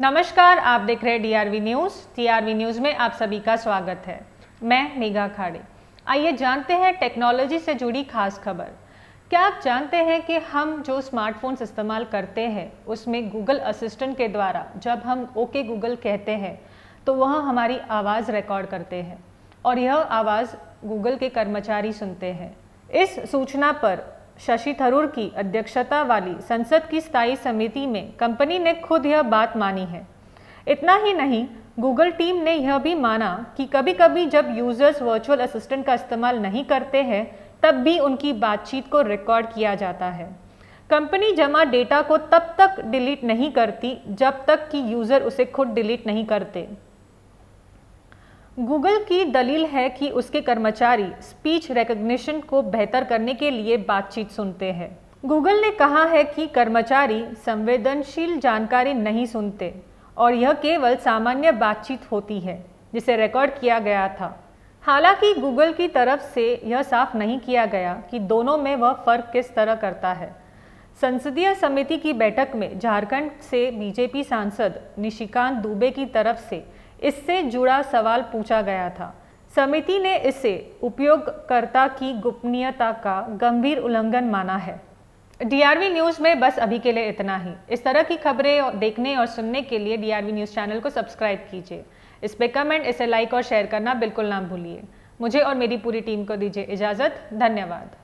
नमस्कार आप देख रहे हैं डीआरवी न्यूज़ टीआरवी न्यूज़ में आप सभी का स्वागत है मैं मेघा खाड़े आइए जानते हैं टेक्नोलॉजी से जुड़ी खास खबर क्या आप जानते हैं कि हम जो स्मार्टफोन्स इस्तेमाल करते हैं उसमें गूगल असिस्टेंट के द्वारा जब हम ओके गूगल कहते हैं तो वह हमारी आवाज़ रिकॉर्ड करते हैं और यह आवाज़ गूगल के कर्मचारी सुनते हैं इस सूचना पर शशि थरूर की अध्यक्षता वाली संसद की स्थायी समिति में कंपनी ने खुद यह बात मानी है इतना ही नहीं गूगल टीम ने यह भी माना कि कभी कभी जब यूजर्स वर्चुअल असिस्टेंट का इस्तेमाल नहीं करते हैं तब भी उनकी बातचीत को रिकॉर्ड किया जाता है कंपनी जमा डेटा को तब तक डिलीट नहीं करती जब तक कि यूज़र उसे खुद डिलीट नहीं करते गूगल की दलील है कि उसके कर्मचारी स्पीच रिकग्निशन को बेहतर करने के लिए बातचीत सुनते हैं गूगल ने कहा है कि कर्मचारी संवेदनशील जानकारी नहीं सुनते और यह केवल सामान्य बातचीत होती है जिसे रिकॉर्ड किया गया था हालांकि गूगल की तरफ से यह साफ नहीं किया गया कि दोनों में वह फ़र्क किस तरह करता है संसदीय समिति की बैठक में झारखंड से बीजेपी सांसद निशिकांत दुबे की तरफ से इससे जुड़ा सवाल पूछा गया था समिति ने इसे उपयोगकर्ता की गोपनीयता का गंभीर उल्लंघन माना है डीआरवी न्यूज़ में बस अभी के लिए इतना ही इस तरह की खबरें देखने और सुनने के लिए डीआरवी न्यूज़ चैनल को सब्सक्राइब कीजिए इस पर कमेंट इसे लाइक और शेयर करना बिल्कुल ना भूलिए मुझे और मेरी पूरी टीम को दीजिए इजाज़त धन्यवाद